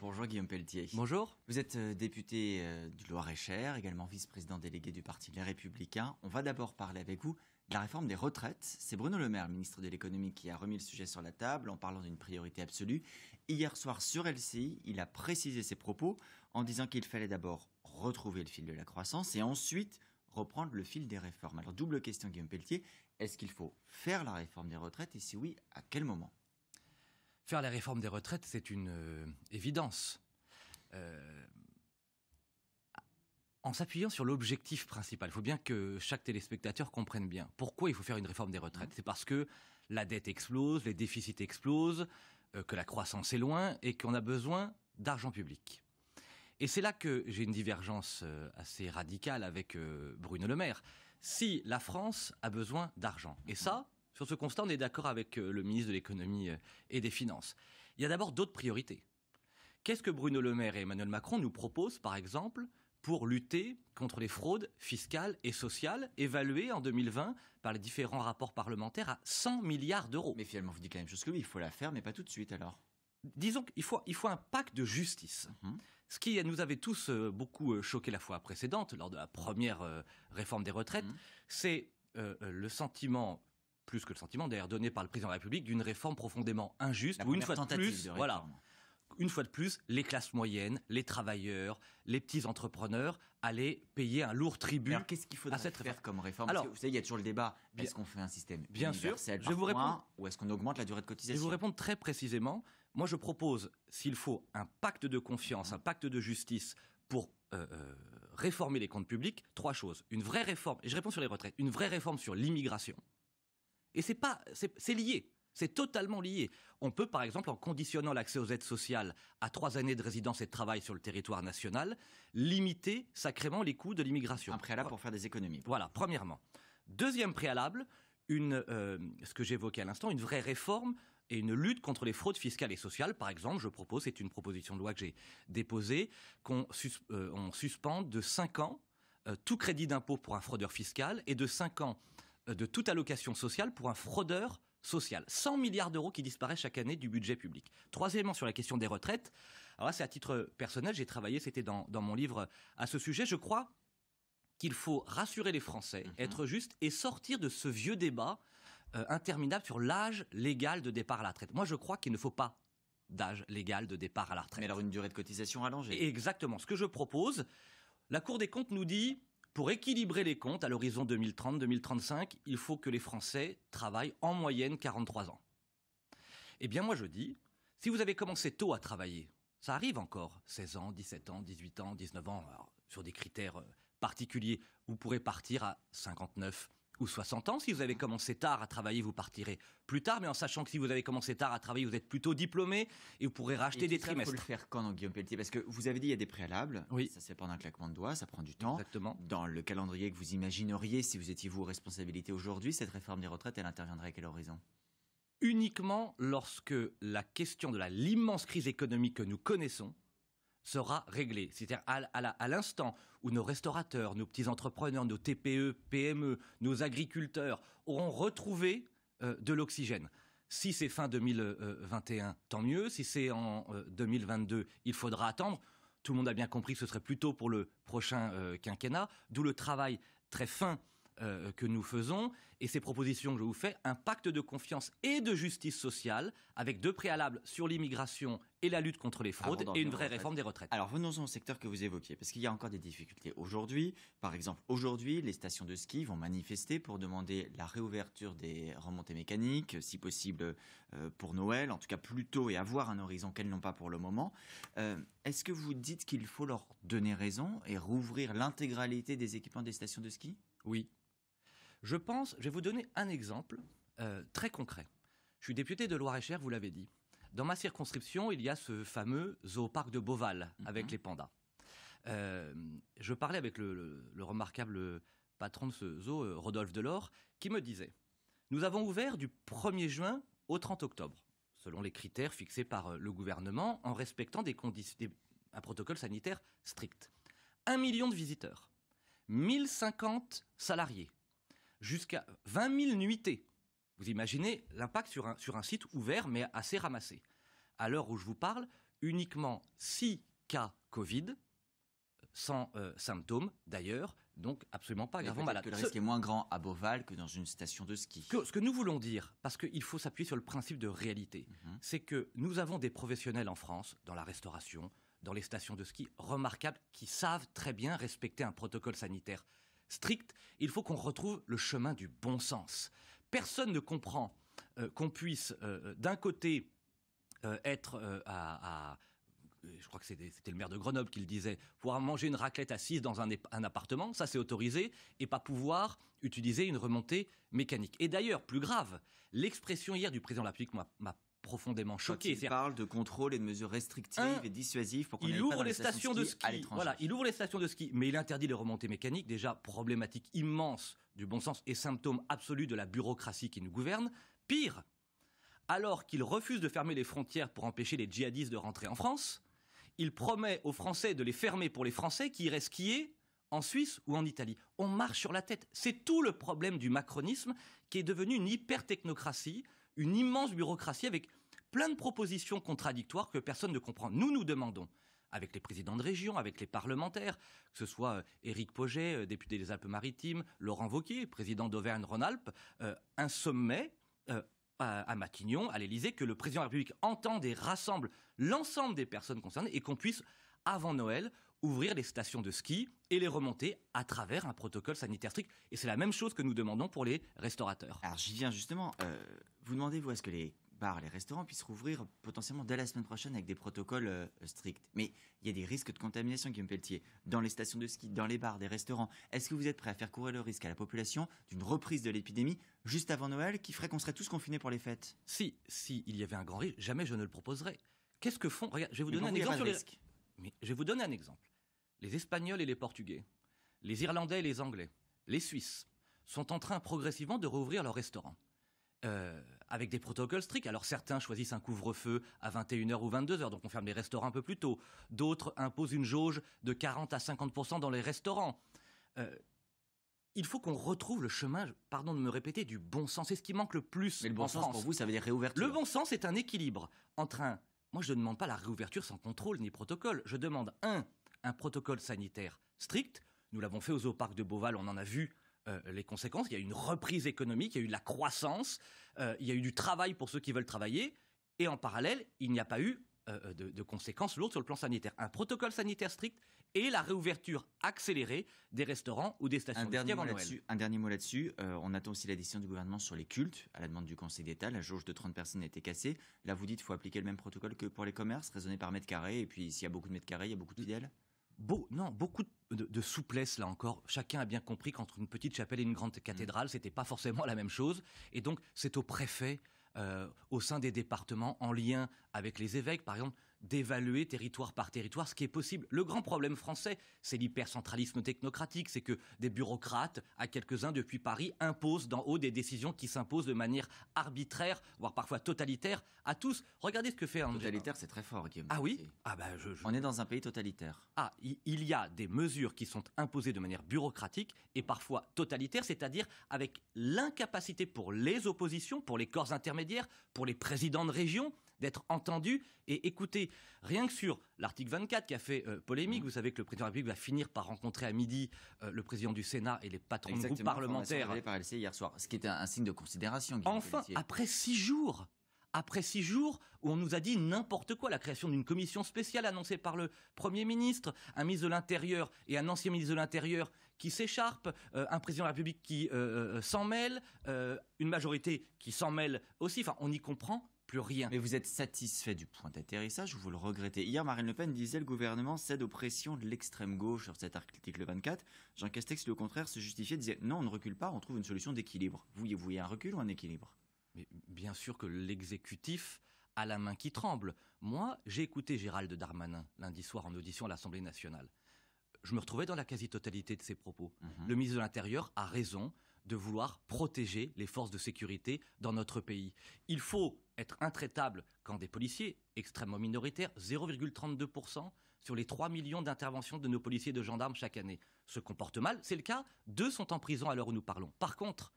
Bonjour Guillaume Pelletier. Bonjour. Vous êtes euh, député euh, du Loir-et-Cher, également vice-président délégué du Parti Les Républicains. On va d'abord parler avec vous de la réforme des retraites. C'est Bruno Le Maire, ministre de l'économie, qui a remis le sujet sur la table en parlant d'une priorité absolue. Hier soir sur LCI, il a précisé ses propos en disant qu'il fallait d'abord retrouver le fil de la croissance et ensuite reprendre le fil des réformes. Alors double question Guillaume Pelletier, est-ce qu'il faut faire la réforme des retraites et si oui, à quel moment Faire la réforme des retraites, c'est une euh, évidence. Euh, en s'appuyant sur l'objectif principal, il faut bien que chaque téléspectateur comprenne bien pourquoi il faut faire une réforme des retraites. Mmh. C'est parce que la dette explose, les déficits explosent, euh, que la croissance est loin et qu'on a besoin d'argent public. Et c'est là que j'ai une divergence assez radicale avec Bruno Le Maire. Si la France a besoin d'argent, et ça, sur ce constat, on est d'accord avec euh, le ministre de l'économie euh, et des finances. Il y a d'abord d'autres priorités. Qu'est-ce que Bruno Le Maire et Emmanuel Macron nous proposent, par exemple, pour lutter contre les fraudes fiscales et sociales évaluées en 2020 par les différents rapports parlementaires à 100 milliards d'euros Mais finalement, vous dites quand même chose que lui, il faut la faire, mais pas tout de suite alors disons qu'il faut, un pacte de justice. Mm-hmm. Ce qui nous avait tous euh, beaucoup choqué la fois précédente, lors de la première réforme des retraites, mm-hmm. c'est le sentiment plus que le sentiment d'ailleurs donné par le président de la République d'une réforme profondément injuste ou une fois de plus, voilà. Une fois de plus, les classes moyennes, les travailleurs, les petits entrepreneurs allaient payer un lourd tribut. Alors qu'est-ce qu'il faudrait faire comme réforme Alors, vous savez, il y a toujours le débat est-ce qu'on fait un système bien sûr, vous réponds, ou est-ce qu'on augmente la durée de cotisation Je vais vous répondre très précisément. Moi, je propose, s'il faut, un pacte de confiance, un pacte de justice pour euh, euh, réformer les comptes publics, trois choses. Une vraie réforme, et je réponds sur les retraites, une vraie réforme sur l'immigration. Et c'est pas, c'est lié. C'est totalement lié. On peut, par exemple, en conditionnant l'accès aux aides sociales à trois années de résidence et de travail sur le territoire national, limiter sacrément les coûts de l'immigration. Un préalable pour faire des économies. Voilà, premièrement. Deuxième préalable, une, euh, ce que j'évoquais à l'instant, une vraie réforme et une lutte contre les fraudes fiscales et sociales. Par exemple, je propose, c'est une proposition de loi que j'ai déposée, qu'on euh, suspende de 5 ans euh, tout crédit d'impôt pour un fraudeur fiscal et de 5 ans euh, de toute allocation sociale pour un fraudeur social. 100 milliards d'euros qui disparaissent chaque année du budget public. Troisièmement, sur la question des retraites, alors c'est à titre personnel, j'ai travaillé, c'était dans, mon livre à ce sujet, je crois qu'il faut rassurer les Français, mhm. être juste et sortir de ce vieux débat euh, interminable sur l'âge légal de départ à la retraite. Moi, je crois qu'il ne faut pas d'âge légal de départ à la retraite. Mais alors une durée de cotisation allongée. Exactement. Ce que je propose, la Cour des comptes nous dit pour équilibrer les comptes à l'horizon 2030-2035, il faut que les Français travaillent en moyenne 43 ans. Eh bien moi je dis, si vous avez commencé tôt à travailler, ça arrive encore, 16 ans, 17 ans, 18 ans, 19 ans, sur des critères euh, particuliers, vous pourrez partir à 59, ou 60 ans. Si vous avez commencé tard à travailler, vous partirez plus tard, mais en sachant que si vous avez commencé tard à travailler, vous êtes plutôt diplômé et vous pourrez racheter des trimestres. Il faut le faire quand, Guillaume Pelletier Parce que vous avez dit il y a des préalables. Oui. Ça, c'est pendant un claquement de doigts, ça prend du temps. Exactement. Dans le calendrier que vous imagineriez, si vous étiez vous aux responsabilités aujourd'hui, cette réforme des retraites, elle interviendrait à quel horizon Uniquement lorsque la question de l'immense crise économique que nous connaissons, sera réglé. C'est-à-dire à, l'instant où nos restaurateurs, nos petits entrepreneurs, nos TPE, PME, nos agriculteurs auront retrouvé euh, de l'oxygène. Si c'est fin 2021, tant mieux. Si c'est en 2022, euh, il faudra attendre. Tout le monde a bien compris que ce serait plutôt pour le prochain euh, quinquennat, d'où le travail très fin euh, que nous faisons et ces propositions que je vous fais, un pacte de confiance et de justice sociale avec deux préalables sur l'immigration et la lutte contre les fraudes et une vraie réforme des retraites. Alors venons-en au secteur que vous évoquiez, parce qu'il y a encore des difficultés aujourd'hui. Par exemple, aujourd'hui, les stations de ski vont manifester pour demander la réouverture des remontées mécaniques, si possible euh, pour Noël, en tout cas plus tôt et avoir un horizon qu'elles n'ont pas pour le moment. Euh, est-ce que vous dites qu'il faut leur donner raison et rouvrir l'intégralité des équipements des stations de ski Oui, je pense, je vais vous donner un exemple euh, très concret. Je suis député de Loire-et-Cher, vous l'avez dit. Dans ma circonscription, il y a ce fameux zoo Parc de Beauval avec mhm. les pandas. Euh, je parlais avec le, remarquable patron de ce zoo, euh, Rodolphe Delors, qui me disait Nous avons ouvert du 1er juin au 30 octobre, selon les critères fixés par le gouvernement, en respectant des conditions, un protocole sanitaire strict. Un million de visiteurs, 1050 salariés, jusqu'à 20 000 nuitées. Vous imaginez l'impact sur un, sur un site ouvert mais assez ramassé. À l'heure où je vous parle, uniquement 6 cas Covid, sans euh, symptômes d'ailleurs, donc absolument pas gravement malade. Que le risque est moins grand à Beauval que dans une station de ski. ce que nous voulons dire, parce qu'il faut s'appuyer sur le principe de réalité, mhm. c'est que nous avons des professionnels en France, dans la restauration, dans les stations de ski, remarquables, qui savent très bien respecter un protocole sanitaire. Strict, il faut qu'on retrouve le chemin du bon sens. Personne ne comprend euh, qu'on puisse, euh, euh, d'un côté, être à, je crois que c'était le maire de Grenoble qui le disait, pouvoir manger une raclette assise dans un, un appartement, ça c'est autorisé, et pas pouvoir utiliser une remontée mécanique. Et d'ailleurs, plus grave, l'expression hier du président de la République m'a profondément choqué. il parle de contrôle et de mesures restrictives et dissuasives pour qu'on il ouvre pas dans les, stations, de ski, à Voilà, il ouvre les stations de ski, mais il interdit les remontées mécaniques, déjà problématique immense du bon sens et symptôme absolu de la bureaucratie qui nous gouverne. Pire, alors qu'il refuse de fermer les frontières pour empêcher les djihadistes de rentrer en France, il promet aux Français de les fermer pour les Français qui iraient skier en Suisse ou en Italie. On marche sur la tête. C'est tout le problème du macronisme qui est devenu une hyper-technocratie, une immense bureaucratie avec plein de propositions contradictoires que personne ne comprend. Nous, nous demandons avec les présidents de région, avec les parlementaires, que ce soit euh, Éric Poget, euh, député des Alpes-Maritimes, Laurent Vauquier, président d'Auvergne-Rhône-Alpes, euh, un sommet à Matignon, à l'Élysée, que le président de la République entende et rassemble l'ensemble des personnes concernées et qu'on puisse, avant Noël, ouvrir les stations de ski et les remonter à travers un protocole sanitaire strict. Et c'est la même chose que nous demandons pour les restaurateurs. Alors j'y viens justement. vous demandez, vous, est-ce que les bars, les restaurants puissent rouvrir potentiellement dès la semaine prochaine avec des protocoles euh, stricts. Mais il y a des risques de contamination, Guillaume Pelletier, dans les stations de ski, dans les bars, des restaurants. Est-ce que vous êtes prêt à faire courir le risque à la population d'une reprise de l'épidémie juste avant Noël qui ferait qu'on serait tous confinés pour les fêtes Si, si il y avait un grand risque, jamais je ne le proposerais. Qu'est-ce que font Regarde, je vais vous donner un exemple. Mais je vais vous donner un exemple. Les Espagnols et les Portugais, les Irlandais et les Anglais, les Suisses sont en train progressivement de rouvrir leurs restaurants. Euh, avec des protocoles stricts. Alors certains choisissent un couvre-feu à 21h ou 22h, donc on ferme les restaurants un peu plus tôt. D'autres imposent une jauge de 40 à 50% dans les restaurants. Euh, il faut qu'on retrouve le chemin, pardon de me répéter, du bon sens. C'est ce qui manque le plus. Mais le bon sens pour vous, ça veut dire réouverture. Le bon sens c'est un équilibre entre un. Moi, je ne demande pas la réouverture sans contrôle ni protocole. Je demande un, un protocole sanitaire strict. Nous l'avons fait aux eaux parcs de Beauval, on en a vu euh, les conséquences. Il y a eu une reprise économique, il y a eu de la croissance, euh, il y a eu du travail pour ceux qui veulent travailler. Et en parallèle, il n'y a pas eu euh, de, conséquences lourdes sur le plan sanitaire. Un protocole sanitaire strict et la réouverture accélérée des restaurants ou des stations un dernier mot là-dessus. Un dernier mot là-dessus. on attend aussi la décision du gouvernement sur les cultes. À la demande du Conseil d'État, la jauge de 30 personnes a été cassée. Là, vous dites qu'il faut appliquer le même protocole que pour les commerces, raisonné par mètre carré. Et puis, s'il y a beaucoup de mètres carrés, il y a beaucoup de fidèles beau, non, beaucoup de souplesse là encore. Chacun a bien compris qu'entre une petite chapelle et une grande cathédrale, ce mm. c'était pas forcément la même chose. Et donc, c'est au préfet, euh, au sein des départements, en lien avec les évêques, par exemple, d'évaluer territoire par territoire ce qui est possible. Le grand problème français, c'est l'hypercentralisme technocratique, c'est que des bureaucrates, à quelques-uns depuis Paris, imposent d'en haut des décisions qui s'imposent de manière arbitraire, voire parfois totalitaire, à tous. Regardez ce que fait un... Totalitaire, c'est très fort, Ah oui ah ben, On est dans un pays totalitaire. Ah, il y a des mesures qui sont imposées de manière bureaucratique et parfois totalitaire, c'est-à-dire avec l'incapacité pour les oppositions, pour les corps intermédiaires, pour les présidents de région, d'être entendu et écouté. Rien que sur l'article 24 qui a fait euh, polémique, mm. vous savez que le président de la République va finir par rencontrer à midi euh, le président du Sénat et les patrons de groupes parlementaires. par LC hier soir, ce qui était un, signe de considération. Enfin, après six jours, après six jours où on nous a dit n'importe quoi, la création d'une commission spéciale annoncée par le Premier ministre, un ministre de l'Intérieur et un ancien ministre de l'Intérieur qui s'écharpe, euh, un président de la République qui s'en mêle, une majorité qui s'en mêle aussi, enfin on y comprend plus rien. Mais vous êtes satisfait du point d'atterrissage ou vous le regrettez Hier, Marine Le Pen disait le gouvernement cède aux pressions de l'extrême gauche sur cet article 24. Jean Castex, le au contraire, se justifiait, disait non, on ne recule pas, on trouve une solution d'équilibre. Vous, vous voyez un recul ou un équilibre Mais bien sûr que l'exécutif a la main qui tremble. Moi, j'ai écouté Gérald Darmanin lundi soir en audition à l'Assemblée nationale je me retrouvais dans la quasi-totalité de ses propos. Mhm. Le ministre de l'Intérieur a raison de vouloir protéger les forces de sécurité dans notre pays. Il faut être intraitable quand des policiers extrêmement minoritaires, 0,32% sur les 3 millions d'interventions de nos policiers de gendarmes chaque année, se comportent mal. C'est le cas. Deux sont en prison à l'heure où nous parlons. Par contre,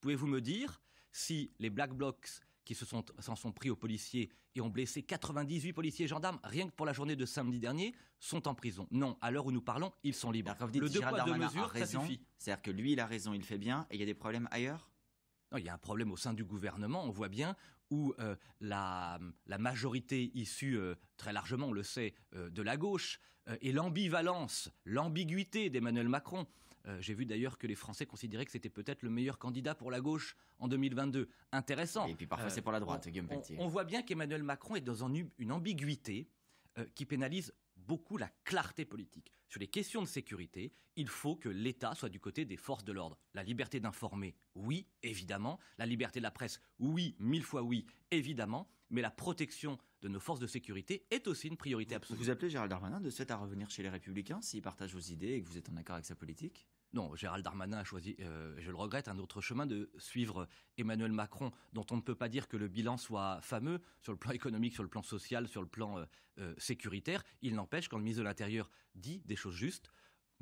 pouvez-vous me dire si les Black Blocs qui se sont, s'en sont pris aux policiers et ont blessé 98 policiers et gendarmes, rien que pour la journée de samedi dernier, sont en prison. Non, à l'heure où nous parlons, ils sont libres. le deux deux mesures, C'est-à-dire que lui, il a raison, il fait bien, et il y a des problèmes ailleurs non, il y a un problème au sein du gouvernement, on voit bien, où euh, la, majorité issue, euh, très largement, on le sait, euh, de la gauche, et l'ambivalence, l'ambiguïté d'Emmanuel Macron euh, j'ai vu d'ailleurs que les Français considéraient que c'était peut-être le meilleur candidat pour la gauche en 2022. Intéressant. Et puis parfois c'est pour la droite, euh, on, On, voit bien qu'Emmanuel Macron est dans une ambiguïté euh, qui pénalise beaucoup la clarté politique. Sur les questions de sécurité, il faut que l'État soit du côté des forces de l'ordre. La liberté d'informer, oui, évidemment. La liberté de la presse, oui, mille fois oui, évidemment. Mais la protection de nos forces de sécurité est aussi une priorité absolue. Vous, appelez Gérald Darmanin de souhaite à revenir chez les Républicains s'il partage vos idées et que vous êtes en accord avec sa politique non, Gérald Darmanin a choisi, euh, je le regrette, un autre chemin de suivre Emmanuel Macron, dont on ne peut pas dire que le bilan soit fameux sur le plan économique, sur le plan social, sur le plan euh, euh, sécuritaire. Il n'empêche, quand le ministre de l'Intérieur dit des choses justes,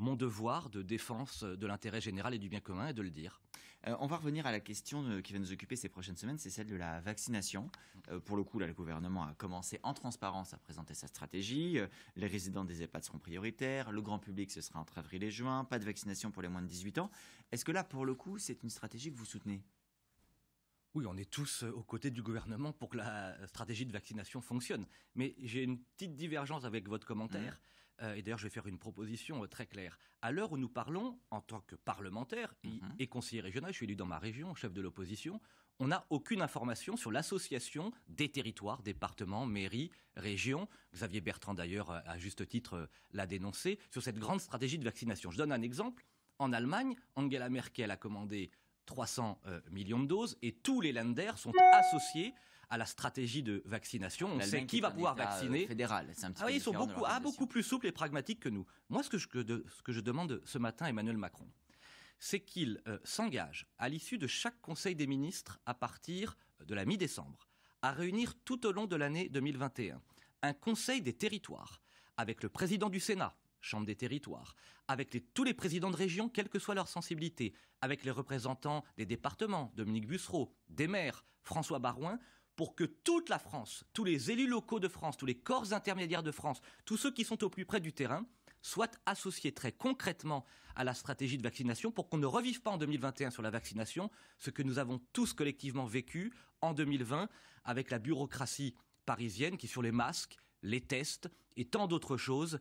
mon devoir de défense de l'intérêt général et du bien commun est de le dire. Euh, on va revenir à la question euh, qui va nous occuper ces prochaines semaines, c'est celle de la vaccination. Euh, pour le coup, là, le gouvernement a commencé en transparence à présenter sa stratégie. Les résidents des EHPAD seront prioritaires. Le grand public, ce sera entre avril et juin. Pas de vaccination pour les moins de 18 ans. Est-ce que là, pour le coup, c'est une stratégie que vous soutenez oui, on est tous aux côtés du gouvernement pour que la stratégie de vaccination fonctionne. Mais j'ai une petite divergence avec votre commentaire. Mmh. Euh, et d'ailleurs je vais faire une proposition euh, très claire, à l'heure où nous parlons, en tant que parlementaire mhm. et conseiller régional, je suis élu dans ma région, chef de l'opposition, on n'a aucune information sur l'association des territoires, départements, mairies, régions. Xavier Bertrand d'ailleurs, à euh, juste titre, l'a dénoncé, sur cette grande stratégie de vaccination. Je donne un exemple. En Allemagne, Angela Merkel a commandé 300 euh, millions de doses et tous les landers sont associés à la stratégie de vaccination. On sait qui va pouvoir euh, vacciner. Fédéral, ah ils sont beaucoup, ah, beaucoup plus souples et pragmatiques que nous. Moi, ce que je, demande ce matin à Emmanuel Macron, c'est qu'il euh, s'engage à l'issue de chaque Conseil des ministres à partir de la mi-décembre à réunir tout au long de l'année 2021 un Conseil des territoires avec le président du Sénat, Chambre des territoires, avec tous les présidents de région, quelle que soit leur sensibilité, avec les représentants des départements, Dominique Bussereau, des maires, François Barouin, pour que toute la France, tous les élus locaux de France, tous les corps intermédiaires de France, tous ceux qui sont au plus près du terrain, soient associés très concrètement à la stratégie de vaccination pour qu'on ne revive pas en 2021 sur la vaccination ce que nous avons tous collectivement vécu en 2020 avec la bureaucratie parisienne qui, sur les masques, les tests et tant d'autres choses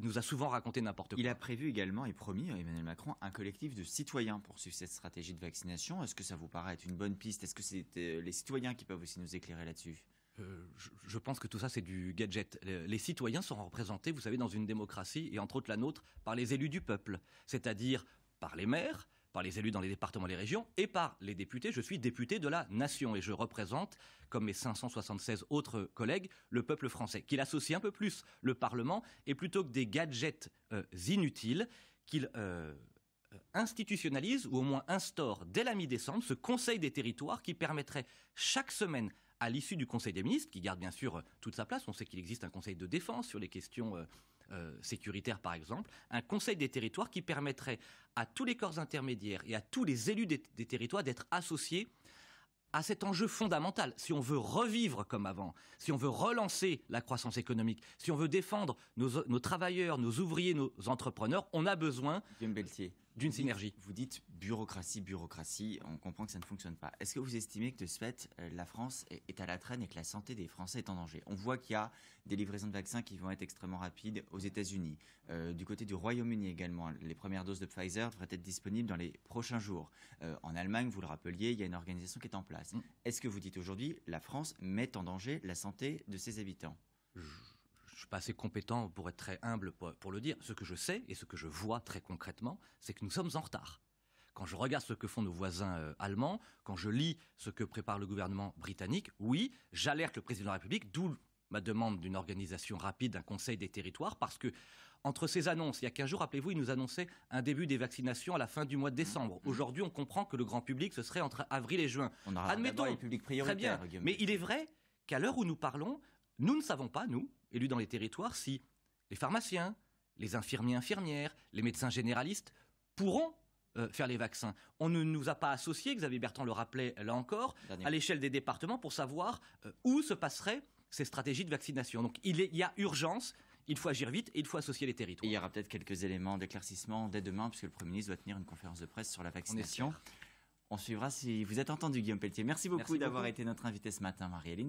nous a souvent raconté n'importe quoi. Il a prévu également et promis, Emmanuel Macron, un collectif de citoyens pour suivre cette stratégie de vaccination. Est-ce que ça vous paraît être une bonne piste Est-ce que c'est euh, les citoyens qui peuvent aussi nous éclairer là-dessus euh, je, pense que tout ça, c'est du gadget. les citoyens sont représentés, vous savez, dans une démocratie, et entre autres la nôtre, par les élus du peuple, c'est-à-dire par les maires, par les élus dans les départements et les régions, et par les députés. Je suis député de la nation et je représente, comme mes 576 autres collègues, le peuple français, qu'il associe un peu plus le Parlement, et plutôt que des gadgets euh, inutiles, qu'il euh, institutionnalise ou au moins instaure dès la mi-décembre ce Conseil des territoires qui permettrait chaque semaine à l'issue du Conseil des ministres, qui garde bien sûr euh, toute sa place, on sait qu'il existe un Conseil de défense sur les questions... Euh, sécuritaire par exemple, un conseil des territoires qui permettrait à tous les corps intermédiaires et à tous les élus des, territoires d'être associés à cet enjeu fondamental. Si on veut revivre comme avant, si on veut relancer la croissance économique, si on veut défendre nos, travailleurs, nos ouvriers, nos entrepreneurs, on a besoin d'une synergie. vous dites bureaucratie, bureaucratie, on comprend que ça ne fonctionne pas. Est-ce que vous estimez que de ce fait, euh, la France est à la traîne et que la santé des Français est en danger On voit qu'il y a des livraisons de vaccins qui vont être extrêmement rapides aux États-Unis. Euh, du côté du Royaume-Uni également, les premières doses de Pfizer devraient être disponibles dans les prochains jours. Euh, en Allemagne, vous le rappeliez, il y a une organisation qui est en place. Mm. Est-ce que vous dites aujourd'hui, la France met en danger la santé de ses habitants je suis pas assez compétent pour être très humble pour, le dire. Ce que je sais et ce que je vois très concrètement, c'est que nous sommes en retard quand je regarde ce que font nos voisins euh, allemands, quand je lis ce que prépare le gouvernement britannique, oui, j'alerte le président de la République, d'où ma demande d'une organisation rapide, d'un conseil des territoires, parce que entre ces annonces, il y a 15 jours, rappelez-vous, il nous annonçait un début des vaccinations à la fin du mois de mmh. décembre. Mmh. Aujourd'hui, on comprend que le grand public, ce serait entre avril et juin. Admettons, bien, mais il est vrai qu'à l'heure où nous parlons, nous ne savons pas, nous, élus dans les territoires, si les pharmaciens, les infirmiers, infirmières, les médecins généralistes pourront euh, faire les vaccins. On ne nous a pas associés, Xavier Bertrand le rappelait là encore, à l'échelle des départements pour savoir euh, où se passeraient ces stratégies de vaccination. Donc il, y a urgence, il faut agir vite et il faut associer les territoires. il y aura peut-être quelques éléments d'éclaircissement dès demain, puisque le Premier ministre doit tenir une conférence de presse sur la vaccination. On, On suivra si vous êtes entendu, Guillaume Pelletier. Merci beaucoup d'avoir été notre invité ce matin, Marie-Hélène.